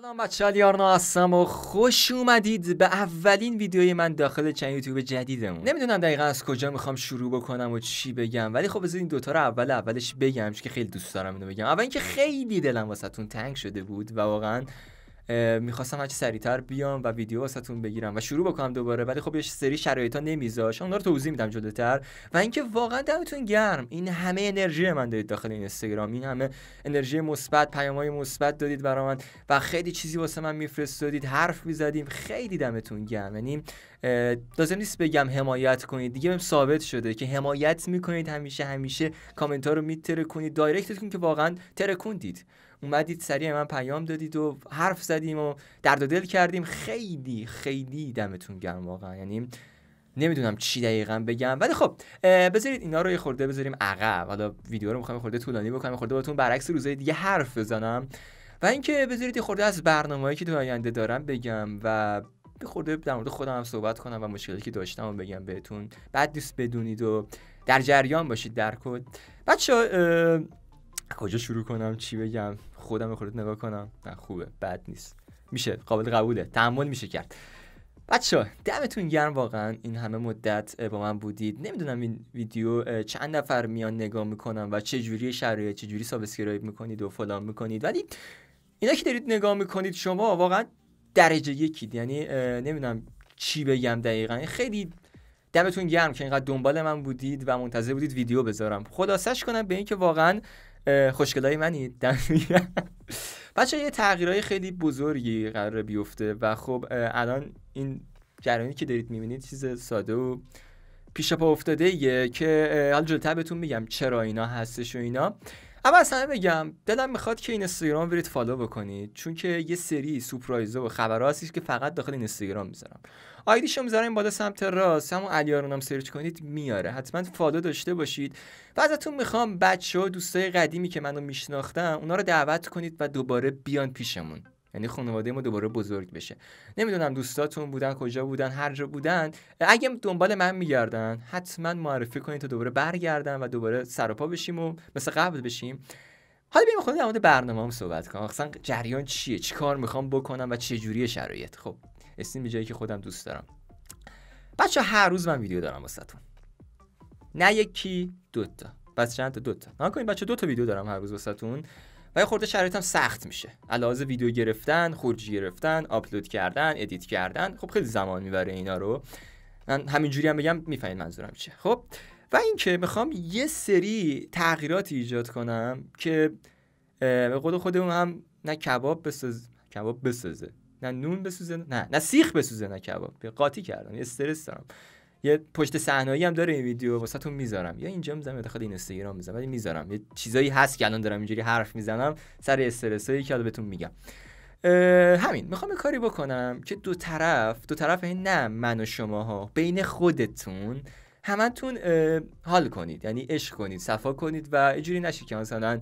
سلام بچه لیارنا هستم و خوش اومدید به اولین ویدیوی من داخل چند یوتیوب جدیدمون نمیدونم دقیقا از کجا میخوام شروع بکنم و چی بگم ولی خب بذارید این دوتا رو اول اولش بگم که خیلی دوست دارم اینو بگم اول اینکه خیلی دلم واسهتون تنگ شده بود و واقعا میخواستم هرچه سریعتر بیام و ویدیو واسهتون بگیرم و شروع بکنم دوباره ولی خب یه سری شرایط ها نمیذاش اونا رو توضیح میدم تر و اینکه واقعا دمتون گرم این همه انرژی من دارید داخل این استگرام این همه انرژی مثبت های مثبت دادید برا من و خیلی چیزی واسه من میفرستادید حرف میزدیم خیلی دمتون گرم یعنی لازم نیست بگم حمایت کنید دیگه بهم ثابت شده که حمایت میکنید همیشه همیشه کامنت ها رو میترکونید دایرکتتون که واقعا ترکوندید اومدید سریع من پیام دادید و حرف زدیم و درد و دل کردیم خیلی خیلی دمتون گرم واقعا یعنی نمیدونم چی دقیقا بگم ولی خب بذارید اینا رو یه خورده بذاریم عقب حالا ویدیو رو میخوام خورده طولانی بکنم خورده باتون برعکس روزه دیگه حرف بزنم و اینکه بذارید یه خورده از برنامه‌ای که تو آینده دارم بگم و یه خورده در مورد خودم هم صحبت کنم و مشکلی که داشتم و بگم بهتون بعد دوست بدونید و در جریان باشید در کد بچه کجا شروع کنم چی بگم خودم به خودت نگاه کنم نه خوبه بد نیست میشه قابل قبوله تحمل میشه کرد بچه دمتون گرم واقعا این همه مدت با من بودید نمیدونم این ویدیو چند نفر میان نگاه میکنم و چه جوری شرایط چه جوری سابسکرایب میکنید و فلان میکنید ولی اینا که دارید نگاه میکنید شما واقعا درجه یکید یعنی نمیدونم چی بگم دقیقا خیلی دمتون گرم که اینقدر دنبال من بودید و منتظر بودید ویدیو بذارم خلاصش کنم به اینکه واقعا خوشگلای منی بچه یه تغییرهای خیلی بزرگی قرار بیفته و خب الان این جرانی که دارید میبینید چیز ساده و پیش پا افتاده یه که حالا جلتر بهتون میگم چرا اینا هستش و اینا اما از همه بگم دلم میخواد که این اینستاگرام برید فالو بکنید چون که یه سری سپرایزه و خبرها هستش که فقط داخل اینستاگرام میذارم آیدیشو این بالا سمت راست همون هم سرچ کنید میاره حتما فالو داشته باشید و ازتون میخوام بچه ها دوستای قدیمی که منو میشناختم اونا رو دعوت کنید و دوباره بیان پیشمون یعنی خانواده ما دوباره بزرگ بشه نمیدونم دوستاتون بودن کجا بودن هر جا بودن اگه دنبال من میگردن حتما معرفی کنید تا دوباره برگردن و دوباره پا بشیم و مثل قبل بشیم حالا بیایم خود در مورد برنامه‌ام صحبت کنم اصلا جریان چیه چیکار میخوام بکنم و چه جوری شرایط خب استیم به جایی که خودم دوست دارم بچه هر روز من ویدیو دارم واسهتون نه یکی دوتا بس چند تا دوتا نه کنین بچه دوتا ویدیو دارم هر روز واسهتون و یه خورده شرایطم سخت میشه علاوه ویدیو گرفتن خورجی گرفتن آپلود کردن ادیت کردن خب خیلی زمان میبره اینا رو من همینجوری هم بگم میفهمید منظورم چیه خب و اینکه میخوام یه سری تغییراتی ایجاد کنم که به قول خودمون هم نه کباب کباب بسازه نه نون بسوزه نه نه سیخ بسوزه نه کباب قاطی کردم استرس دارم یه پشت صحنه‌ای هم داره این ویدیو واسهتون میذارم یا اینجا میذارم یا داخل اینستاگرام میذارم ولی میذارم یه چیزایی هست که الان دارم اینجوری حرف میزنم سر استرسایی که الان بهتون میگم همین میخوام کاری بکنم که دو طرف دو طرف یعنی نه من و شماها بین خودتون همتون حال کنید یعنی عشق کنید صفا کنید و اینجوری نشه که مثلا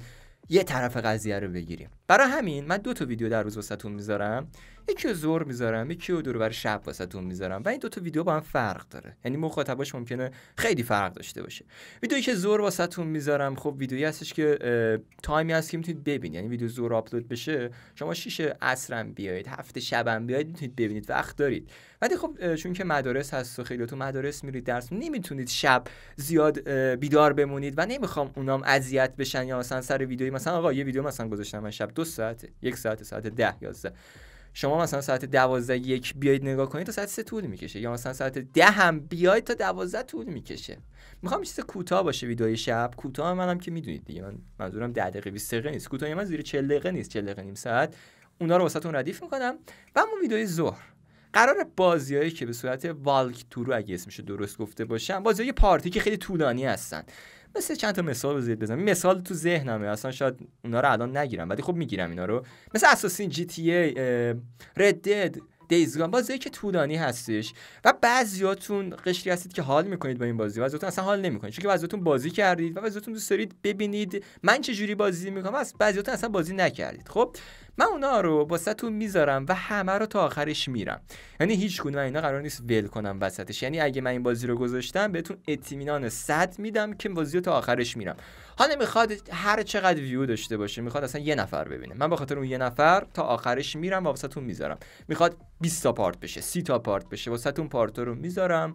یه طرف قضیه رو بگیریم برای همین من دو تا ویدیو در روز واسهتون میذارم یکی رو زور میذارم یکی رو دور شب واسهتون میذارم و این دوتا ویدیو با هم فرق داره یعنی مخاطباش ممکنه خیلی فرق داشته باشه ویدیویی که زور واسهتون میذارم خب ویدیویی هستش که تایمی هست که میتونید ببینید یعنی ویدیو زور آپلود بشه شما شیش عصرم بیایید هفته شبم بیایید میتونید ببینید وقت دارید ولی خب چون که مدارس هست و خیلی تو مدارس میرید درس نمیتونید شب زیاد بیدار بمونید و نمیخوام اونام اذیت بشن یا مثلا سر ویدیوی مثلا آقا یه ویدیو مثلا گذاشتم من شب دو ساعت یک ساعت ساعت ده یازده شما مثلا ساعت 12 یک بیاید نگاه کنید تا ساعت 3 طول میکشه یا مثلا ساعت 10 هم بیاید تا 12 طول میکشه میخوام چیز کوتاه باشه ویدیوی شب کوتاه منم که میدونید دیگه من منظورم 10 دقیقه 20 دقیقه نیست کوتاه من زیر 40 دقیقه نیست 40 دقیقه نیم ساعت اونا رو واسهتون ردیف میکنم و اون ویدیوی ظهر قرار بازیایی که به صورت والک تورو اگه اسمش درست گفته باشم بازیای پارتی که خیلی طولانی هستن مثل چند تا مثال بزنید بزنم مثال تو ذهنمه اصلا شاید اونا رو الان نگیرم ولی خب میگیرم اینا رو مثل اساسین جی تی ای رد دد دیزگان بازی که طولانی هستش و بعضیاتون قشری هستید که حال میکنید با این بازی بعضیاتون اصلا حال نمیکنید چون که بعضیاتون بازی کردید و بعضیاتون دوست دارید ببینید من چه جوری بازی میکنم از بعضیاتون اصلا بازی نکردید خب من اونا رو تو میذارم و همه رو تا آخرش میرم یعنی هیچ کدوم اینا قرار نیست ول کنم وسطش یعنی اگه من این بازی رو گذاشتم بهتون اطمینان صد میدم که بازی رو تا آخرش میرم حالا میخواد هر چقدر ویو داشته باشه میخواد اصلا یه نفر ببینه من به خاطر اون یه نفر تا آخرش میرم و تون میذارم میخواد 20 تا پارت بشه 30 تا پارت بشه تون پارت رو میذارم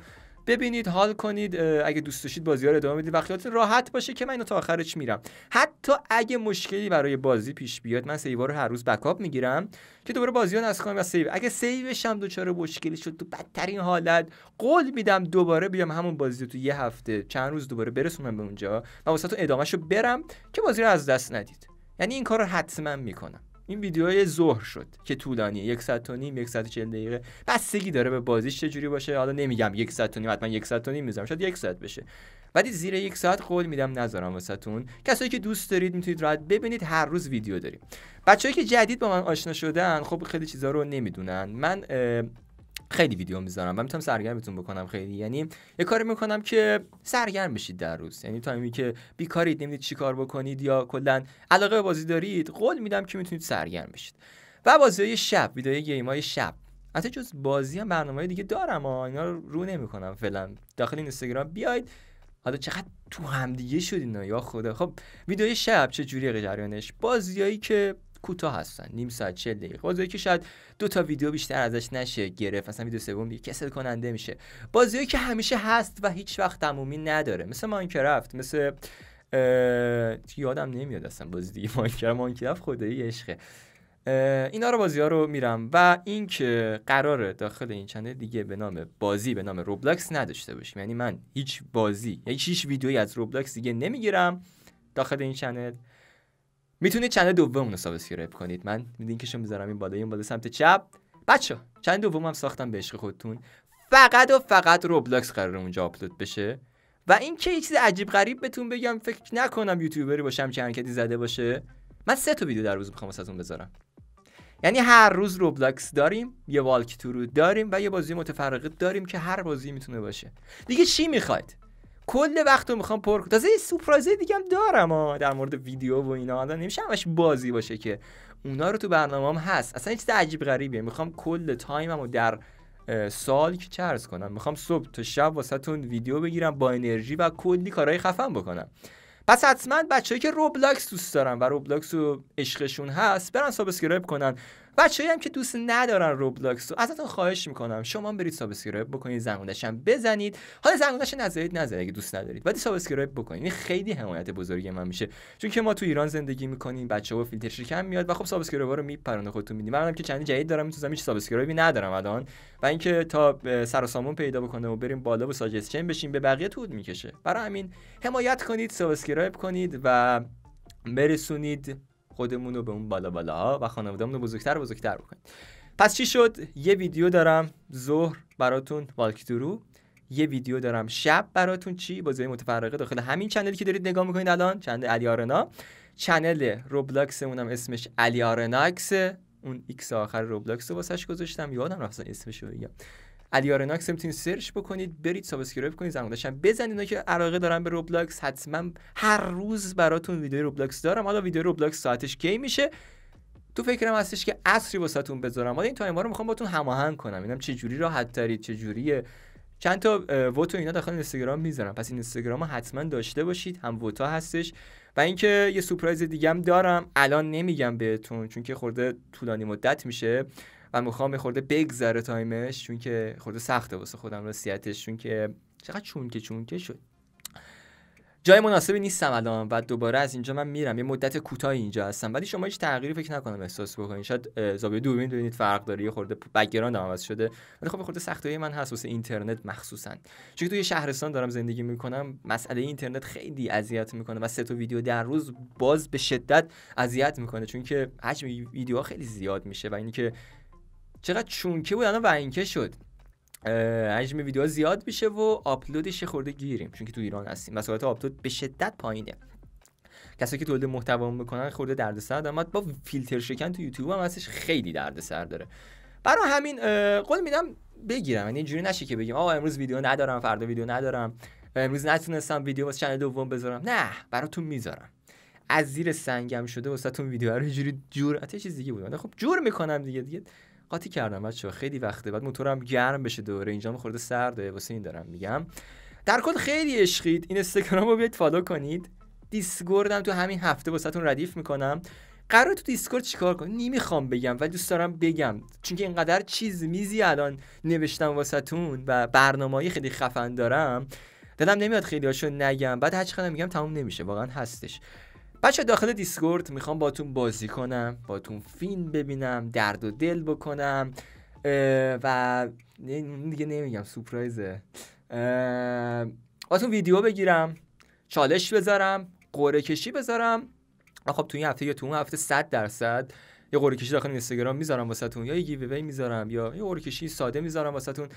ببینید حال کنید اگه دوست داشتید بازی رو ادامه بدید و راحت باشه که من اینو تا آخرش میرم حتی اگه مشکلی برای بازی پیش بیاد من سیوا رو هر روز بکاپ میگیرم که دوباره بازی ها نسخ کنم و سیو اگه سیوش هم دوچاره مشکلی شد تو بدترین حالت قول میدم دوباره بیام همون بازی تو یه هفته چند روز دوباره برسونم به اونجا و واسه تو ادامهشو برم که بازی رو از دست ندید یعنی این کار رو حتما میکنم این یه ظهر شد که طولانی یک ساعت و نیم یک ساعت و دقیقه بستگی داره به بازیش چه جوری باشه حالا نمیگم یک ساعت و حتما یک ساعت و نیم میذارم شاید یک ساعت بشه ولی زیر یک ساعت قول میدم نذارم واسهتون کسایی که دوست دارید میتونید راحت ببینید هر روز ویدیو داریم بچه‌ای که جدید با من آشنا شدن خب خیلی چیزا رو نمیدونن من خیلی ویدیو میذارم و میتونم سرگرمتون بکنم خیلی یعنی یه کاری میکنم که سرگرم بشید در روز یعنی تایمی که بیکارید نمیدید کار بکنید یا کلا علاقه به بازی دارید قول میدم که میتونید سرگرم بشید و بازی های شب ویدیو گیم های شب حتی جز بازی هم برنامه های دیگه دارم ها اینا رو رو نمیکنم فعلا داخل اینستاگرام بیاید حالا چقدر تو همدیگه شدین یا خدا خب ویدیوی شب چه جوری جریانش بازیایی که کوتاه هستن نیم ساعت 40 دقیقه بازی خب، که شاید دو تا ویدیو بیشتر ازش نشه گرفت مثلا ویدیو سوم دیگه کسل کننده میشه بازی که همیشه هست و هیچ وقت تمومی نداره مثل ماینکرافت مثل اه... یادم نمیاد اصلا بازی دیگه ماینکرافت ماینکرافت خدایی عشقه اینا رو بازی ها رو میرم و این که قراره داخل این چنل دیگه به نام بازی به نام روبلاکس نداشته باشیم یعنی من هیچ بازی یا هیچ ویدیویی از روبلاکس دیگه نمیگیرم داخل این چنل میتونید چند دوممون رو سابسکرایب کنید من شما میذارم این بالا این بالا سمت چپ بچه چند دوم هم ساختم به عشق خودتون فقط و فقط روبلاکس قرار اونجا آپلود بشه و اینکه یه چیز عجیب غریب بهتون بگم فکر نکنم یوتیوبری باشم که حرکتی زده باشه من سه تا ویدیو در روز میخوام واسهتون بذارم یعنی هر روز روبلاکس داریم یه والک تورو داریم و یه بازی متفرقه داریم که هر بازی میتونه باشه دیگه چی میخواید کل وقت رو میخوام پر کنم تازه یه سورپرایز دیگه هم دارم ها در مورد ویدیو و اینا الان نمیشه همش بازی باشه که اونا رو تو برنامه هم هست اصلا چیز عجیب غریبیه میخوام کل تایمم رو در سال که چرز کنم میخوام صبح تا شب تون ویدیو بگیرم با انرژی و کلی کارهای خفن بکنم پس حتما بچههایی که روبلاکس دوست دارن و روبلاکس و عشقشون هست برن سابسکرایب کنن بچه هم که دوست ندارن روبلاکس رو ازتون خواهش میکنم شما برید سابسکرایب بکنید زنگونش هم بزنید حالا زنگونش نذارید نذارید اگه دوست ندارید ولی سابسکرایب بکنید این خیلی حمایت بزرگی من میشه چون که ما تو ایران زندگی میکنیم بچه‌ها فیلتر شکم میاد و خب سابسکرایب رو میپرونه خودتون من هم که چند جدید دارم میتونم هیچ سابسکرایبی ندارم الان و اینکه تا سر و سامون پیدا بکنه و بریم بالا و ساجستشن بشیم به بقیه تود میکشه برای همین حمایت کنید سابسکرایب کنید و برسونید خودمون رو به اون بالا بالا ها و خانوادهمون رو بزرگتر بزرگتر بکنیم پس چی شد یه ویدیو دارم ظهر براتون والکتورو یه ویدیو دارم شب براتون چی بازی متفرقه داخل همین چنلی که دارید نگاه میکنید الان چند علی آرنا چنل روبلاکس اونم اسمش علی آرناکس اون ایکس آخر روبلاکس رو واسش گذاشتم یادم رفت اسمش رو بگم علی آرناکس میتونید سرچ بکنید برید سابسکرایب کنید زنگ داشتم بزنید که علاقه دارم به روبلاکس حتما هر روز براتون ویدیو روبلاکس دارم حالا ویدیو روبلاکس ساعتش کی میشه تو فکرم هستش که عصری واسهتون بذارم حالا این تایم رو میخوام باتون هماهنگ کنم اینم چه جوری راحت ترید چه جوریه چند تا ووت و اینا داخل اینستاگرام میذارم پس این اینستاگرام حتما داشته باشید هم ووتا هستش و اینکه یه سورپرایز دیگه دارم الان نمیگم بهتون چون که خورده طولانی مدت میشه و میخوام یه خورده بگذره تایمش چون که خورده سخته واسه خودم راستیتش چون که چقدر چون که چون که شد جای مناسبی نیستم الان و دوباره از اینجا من میرم یه مدت کوتاه اینجا هستم ولی شما هیچ تغییری فکر نکنم احساس بکنید شاید زاویه دوربین ببینید فرق داره یه خورده بک‌گراند عوض شده ولی خب خورده سختیای من هست واسه اینترنت مخصوصا چون توی شهرستان دارم زندگی میکنم مسئله اینترنت خیلی اذیت میکنه و سه تا ویدیو در روز باز به شدت اذیت میکنه چون که حجم ویدیوها خیلی زیاد میشه و اینکه چقدر چونکه بود الان ونکه شد حجم ویدیو زیاد میشه و آپلودش خورده گیریم چون که تو ایران هستیم مسئولیت آپلود به شدت پایینه کسایی که تولید محتوا میکنن خورده دردسر دارن با فیلتر شکن تو یوتیوب هم هستش خیلی دردسر داره برای همین قول میدم بگیرم یعنی اینجوری نشه که بگیم آقا امروز ویدیو ندارم فردا ویدیو ندارم امروز نتونستم ویدیو واسه چنل دوم بذارم نه براتون میذارم از زیر سنگم شده تون ویدیو رو جوری جور چیز دیگه بود خب جور میکنم دیگه دیگه قاطی کردم بچه خیلی وقته بعد موتورم گرم بشه دوره اینجا خورده سرده واسه این دارم میگم در کل خیلی عشقید این استگرام رو بیاید فالو کنید دیسکوردم تو همین هفته واسهتون ردیف میکنم قرار تو دیسکورد چیکار کنم نمیخوام بگم ولی دوست دارم بگم چون که اینقدر چیز میزی الان نوشتم واسهتون و برنامه‌ای خیلی خفن دارم دلم نمیاد خیلی هاشو نگم بعد هر میگم تموم نمیشه واقعا هستش بچه داخل دیسکورد میخوام باتون بازی کنم باتون فیلم ببینم درد و دل بکنم و دیگه نمیگم سپرایزه باتون ویدیو بگیرم چالش بذارم قرعه کشی بذارم خب تو این هفته یا تو اون هفته صد درصد یه قرعه کشی داخل اینستاگرام میذارم تون یا یه وی میذارم یا یه قوره ساده میذارم تون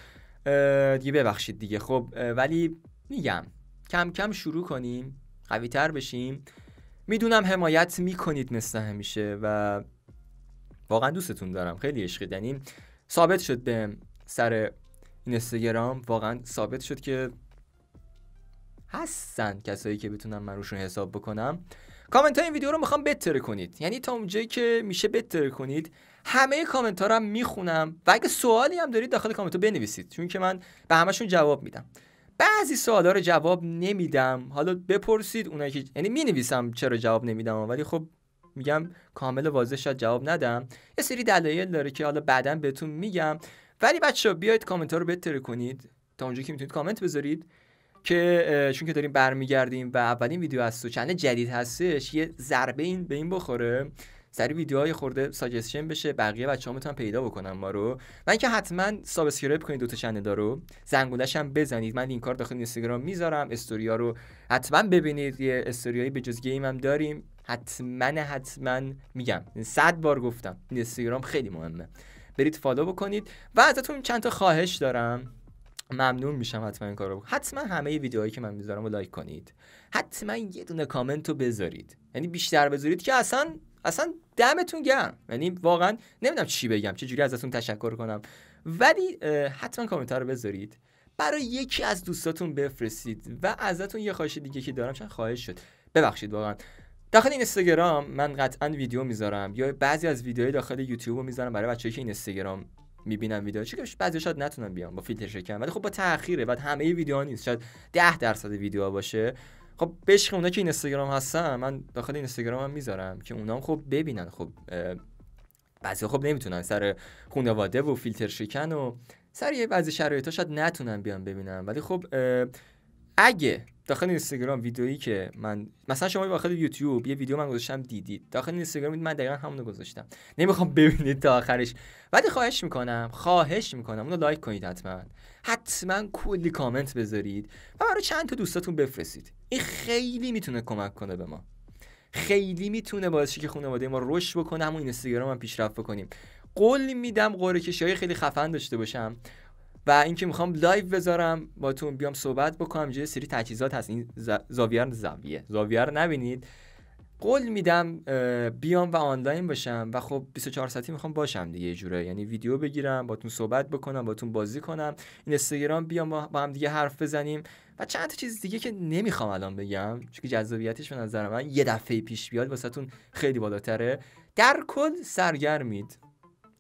دیگه ببخشید دیگه خب ولی میگم کم کم شروع کنیم قوی تر بشیم میدونم حمایت میکنید مثل همیشه و واقعا دوستتون دارم خیلی عشقی یعنی ثابت شد به سر اینستاگرام واقعا ثابت شد که هستن کسایی که بتونم من روشون حساب بکنم کامنت های این ویدیو رو میخوام بتره کنید یعنی تا اونجایی که میشه بتره کنید همه کامنت ها رو میخونم و اگه سوالی هم دارید داخل کامنت بنویسید چون که من به همشون جواب میدم بعضی سوالا رو جواب نمیدم حالا بپرسید اونایی که یعنی می نویسم چرا جواب نمیدم ولی خب میگم کامل واضح شاید جواب ندم یه سری دلایل داره که حالا بعدا بهتون میگم ولی بچه بیاید کامنت ها رو بهتر کنید تا اونجا که میتونید کامنت بذارید که چون که داریم برمیگردیم و اولین ویدیو از تو چنل جدید هستش یه ضربه این به این بخوره سری ویدیوهای خورده ساجستشن بشه بقیه بچه‌ها میتونن پیدا بکنن ما رو من که حتما سابسکرایب کنید دو تا چنل دارو زنگولش هم بزنید من این کار داخل اینستاگرام میذارم استوریا رو حتما ببینید یه استوریایی به جز گیم هم داریم حتما حتما میگم صد بار گفتم اینستاگرام خیلی مهمه برید فالو بکنید و ازتون چند تا خواهش دارم ممنون میشم حتما این کارو حتما همه ویدیوهایی که من میذارم رو لایک کنید حتما یه دونه کامنت رو بذارید یعنی بیشتر بذارید که اصلا اصلا دمتون گرم یعنی واقعا نمیدونم چی بگم چه جوری ازتون تشکر کنم ولی حتما کامنت رو بذارید برای یکی از دوستاتون بفرستید و ازتون یه خواهش دیگه که دارم چند خواهش شد ببخشید واقعا داخل این استگرام من قطعا ویدیو میذارم یا بعضی از ویدیوهای داخل یوتیوب رو میذارم برای بچه‌ای که اینستاگرام میبینم ویدیو که بعضی شاید نتونم بیام با فیلتر شکن ولی خب با تاخیره بعد همه ویدیوها نیست شاید 10 درصد ویدیوها باشه خب بشق اونا که اینستاگرام هستن من داخل هم میذارم که اونا خب ببینن خب بعضی خب نمیتونن سر خانواده و فیلتر شکن و سر یه بعضی شرایطا شاید نتونن بیان ببینن ولی خب اگه داخل اینستاگرام ویدئویی که من مثلا شما داخل یوتیوب یه ویدیو من گذاشتم دیدید داخل اینستاگرام من دقیقا همونو گذاشتم نمیخوام ببینید تا آخرش ولی خواهش میکنم خواهش میکنم اونو لایک کنید حتما حتما کلی کامنت بذارید و برای چند تا دوستاتون بفرستید این خیلی میتونه کمک کنه به ما خیلی میتونه باعث که خانواده ما رشد بکنه و اینستاگرام هم پیشرفت بکنیم قول میدم قرعه کشی های خیلی خفن داشته باشم و اینکه میخوام لایو بذارم باتون بیام صحبت بکنم یه سری تجهیزات هست این زاویه رو زاویه زاویه رو نبینید قول میدم بیام و آنلاین باشم و خب 24 ساعتی میخوام باشم دیگه جوره یعنی ویدیو بگیرم باتون صحبت بکنم باتون بازی کنم این اینستاگرام بیام با هم دیگه حرف بزنیم و چند تا چیز دیگه که نمیخوام الان بگم چون جذابیتش به نظر من یه دفعه پیش بیاد واسهتون خیلی بالاتره در کل سرگرمید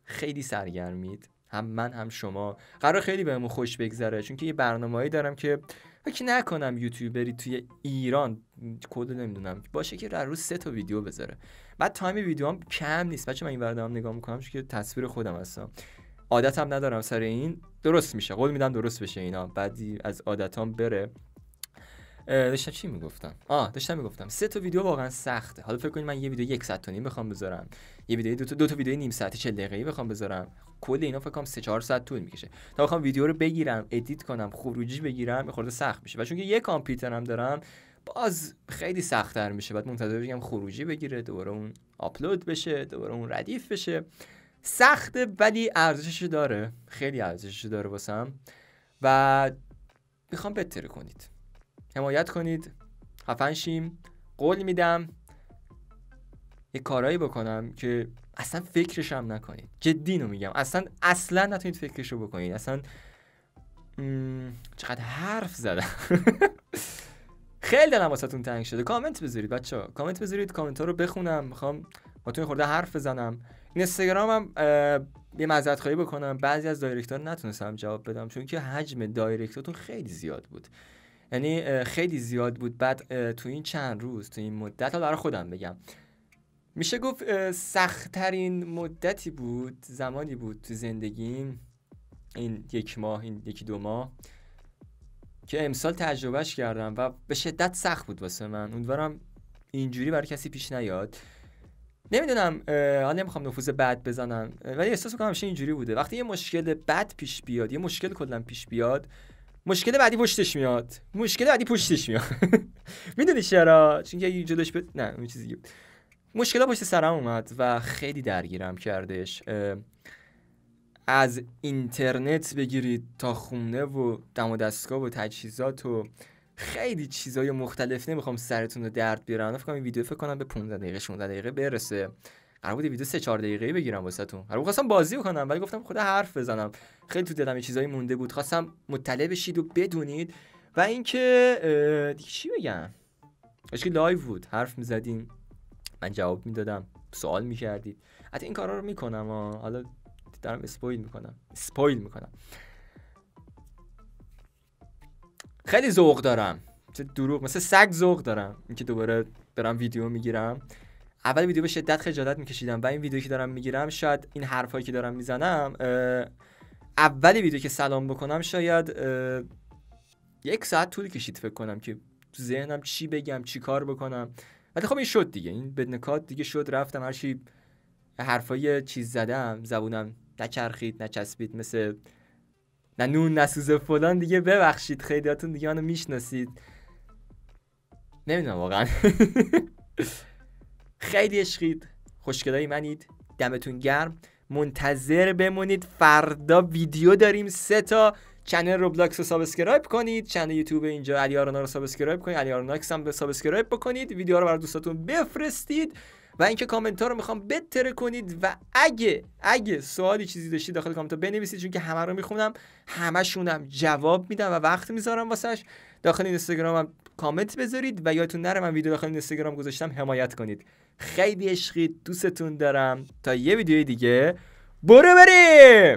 خیلی سرگرمید هم من هم شما قرار خیلی بهمون خوش بگذره چون که یه برنامه‌ای دارم که فکر نکنم یوتیوبری توی ایران کد نمیدونم باشه که در روز سه تا ویدیو بذاره بعد تایم ویدیوام کم نیست بچه من این هم نگاه میکنم چون که تصویر خودم هستم عادتم ندارم سر این درست میشه قول میدم درست بشه اینا بعدی از عادتام بره داشتم چی میگفتم آ داشتم میگفتم سه تا ویدیو واقعا سخته حالا فکر کنید من یه ویدیو یک ساعت و نیم بخوام بذارم یه ویدیو دو تا دو تا ویدیو نیم ساعت 40 دقیقه‌ای بخوام بذارم کل اینا فکر کنم 3 4 ساعت طول میکشه تا بخوام ویدیو رو بگیرم ادیت کنم خروجی بگیرم یه خورده سخت میشه و چون که یه کامپیوترم دارم باز خیلی سختتر میشه بعد منتظر بگم خروجی بگیره دوباره اون آپلود بشه دوباره اون ردیف بشه سخته ولی ارزشش داره خیلی ارزشش داره واسم و میخوام بهتر کنید حمایت کنید قفنشیم قول میدم یه کارایی بکنم که اصلا فکرش هم نکنید جدی رو میگم اصلا اصلا نتونید فکرش رو بکنید اصلا چقدر حرف زدم خیلی دلم واسهتون تنگ شده کامنت بذارید بچه ها کامنت بذارید کامنت ها رو بخونم میخوام باتون خورده حرف بزنم اینستاگرامم یه معذرت خواهی بکنم بعضی از ها نتونستم جواب بدم چون که حجم دایرکتاتون خیلی زیاد بود یعنی خیلی زیاد بود بعد تو این چند روز تو این مدت ها برای خودم بگم میشه گفت سختترین مدتی بود زمانی بود تو زندگیم این یک ماه این یکی دو ماه که امسال تجربهش کردم و به شدت سخت بود واسه من امیدوارم اینجوری برای کسی پیش نیاد نمیدونم حالا نمیخوام نفوذ بد بزنم ولی احساس میکنم همیشه اینجوری بوده وقتی یه مشکل بد پیش بیاد یه مشکل کلا پیش بیاد مشکل بعدی پشتش میاد مشکل بعدی پشتش میاد میدونی چرا چون یه جلوش به نه چیزی مشکل پشت سرم اومد و خیلی درگیرم کردش از اینترنت بگیرید تا خونه و دم و دستگاه و تجهیزات و خیلی چیزای مختلف نمیخوام سرتون رو درد بیارم فکر کنم این ویدیو فکر کنم به 15 دقیقه 16 دقیقه برسه قرار بود ویدیو 3 4 دقیقه‌ای بگیرم واسهتون قرار خواستم بازی کنم ولی گفتم خدا حرف بزنم خیلی تو دلم چیزایی مونده بود خواستم مطلع بشید و بدونید و اینکه دیگه چی بگم اشکی لایو بود حرف می‌زدیم من جواب میدادم سوال میکردید حتی این کارا رو میکنم حالا دارم اسپویل میکنم اسپویل میکنم خیلی ذوق دارم چه دروغ مثل سگ ذوق دارم اینکه دوباره برم ویدیو میگیرم اول ویدیو به شدت خجالت میکشیدم و این ویدیو که دارم میگیرم شاید این حرفایی که دارم میزنم اول ویدیو که سلام بکنم شاید یک ساعت طول کشید فکر کنم که تو ذهنم چی بگم چی کار بکنم ولی خب این شد دیگه این بدنکات دیگه شد رفتم چی حرفای چیز زدم زبونم نچرخید نچسبید مثل نه نون نسوزه فلان دیگه ببخشید خیلیاتون دیگه میشناسید نمیدونم واقعا خیلی عشقید خوشگلای منید دمتون گرم منتظر بمونید فردا ویدیو داریم سه تا چنل روبلاکس رو سابسکرایب کنید چنل یوتیوب اینجا علی آرانا رو سابسکرایب کنید علی آراناکس هم به سابسکرایب بکنید ویدیو رو برای دوستاتون بفرستید و اینکه کامنت ها رو میخوام بتره کنید و اگه اگه سوالی چیزی داشتید داخل کامنت ها بنویسید چون که همه رو میخونم همشونم جواب میدم و وقت میذارم واسش داخل هم کامنت بذارید و یادتون نره من ویدیو داخل اینستاگرام گذاشتم حمایت کنید خیلی عشقید دوستتون دارم تا یه ویدیو دیگه برو بریم